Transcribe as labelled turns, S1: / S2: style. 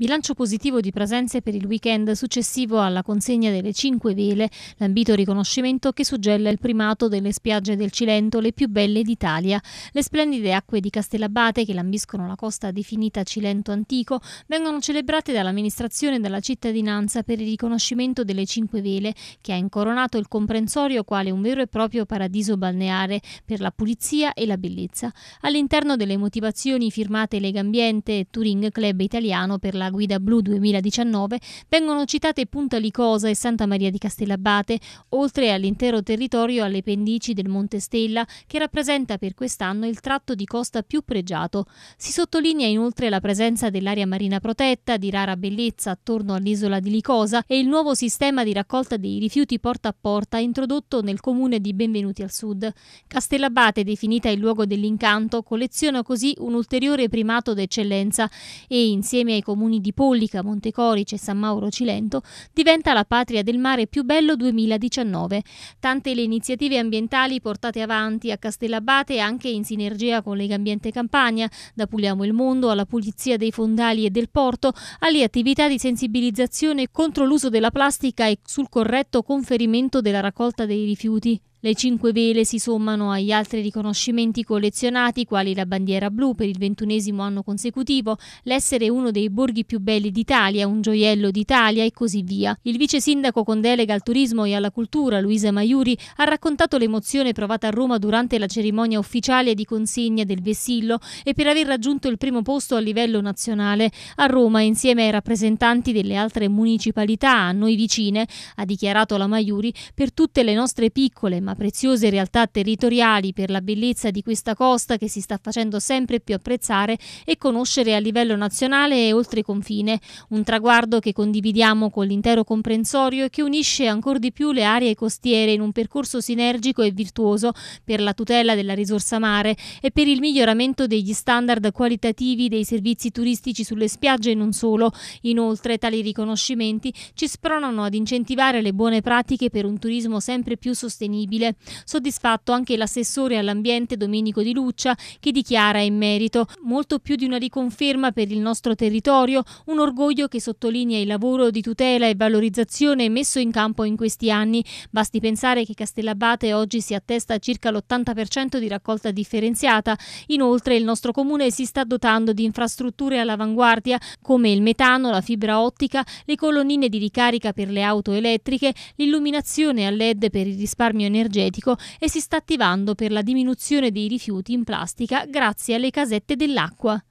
S1: Bilancio positivo di presenze per il weekend successivo alla consegna delle cinque vele, l'ambito riconoscimento che suggella il primato delle spiagge del Cilento le più belle d'Italia. Le splendide acque di Castellabate che lambiscono la costa definita Cilento antico vengono celebrate dall'amministrazione e dalla cittadinanza per il riconoscimento delle cinque vele che ha incoronato il comprensorio quale un vero e proprio paradiso balneare per la pulizia e la bellezza. All'interno delle motivazioni firmate Legambiente e Touring Club Italiano per la Guida Blu 2019 vengono citate Punta Licosa e Santa Maria di Castellabate, oltre all'intero territorio alle pendici del Monte Stella, che rappresenta per quest'anno il tratto di costa più pregiato. Si sottolinea inoltre la presenza dell'area marina protetta di rara bellezza attorno all'isola di Licosa e il nuovo sistema di raccolta dei rifiuti porta a porta introdotto nel comune di Benvenuti al Sud. Castellabate, definita il luogo dell'incanto, colleziona così un ulteriore primato d'eccellenza e insieme ai comuni comuni di Pollica, Montecorice e San Mauro Cilento, diventa la patria del mare più bello 2019. Tante le iniziative ambientali portate avanti a Castellabate anche in sinergia con Legambiente Campania, da Puliamo il Mondo alla pulizia dei fondali e del porto, alle attività di sensibilizzazione contro l'uso della plastica e sul corretto conferimento della raccolta dei rifiuti. Le cinque vele si sommano agli altri riconoscimenti collezionati, quali la bandiera blu per il ventunesimo anno consecutivo, l'essere uno dei borghi più belli d'Italia, un gioiello d'Italia e così via. Il vice sindaco con delega al turismo e alla cultura, Luisa Maiuri, ha raccontato l'emozione provata a Roma durante la cerimonia ufficiale di consegna del vessillo e per aver raggiunto il primo posto a livello nazionale. A Roma, insieme ai rappresentanti delle altre municipalità a noi vicine, ha dichiarato la Maiuri, per tutte le nostre piccole ma ma preziose realtà territoriali per la bellezza di questa costa che si sta facendo sempre più apprezzare e conoscere a livello nazionale e oltre confine, un traguardo che condividiamo con l'intero comprensorio e che unisce ancora di più le aree costiere in un percorso sinergico e virtuoso per la tutela della risorsa mare e per il miglioramento degli standard qualitativi dei servizi turistici sulle spiagge e non solo. Inoltre tali riconoscimenti ci spronano ad incentivare le buone pratiche per un turismo sempre più sostenibile civile. Soddisfatto anche l'assessore all'ambiente Domenico Di Luccia che dichiara in merito molto più di una riconferma per il nostro territorio, un orgoglio che sottolinea il lavoro di tutela e valorizzazione messo in campo in questi anni. Basti pensare che Castellabate oggi si attesta a circa l'80% di raccolta differenziata. Inoltre il nostro comune si sta dotando di infrastrutture all'avanguardia come il metano, la fibra ottica, le colonnine di ricarica per le auto elettriche, l'illuminazione a led per il risparmio energetico energetico e si sta attivando per la diminuzione dei rifiuti in plastica grazie alle casette dell'acqua.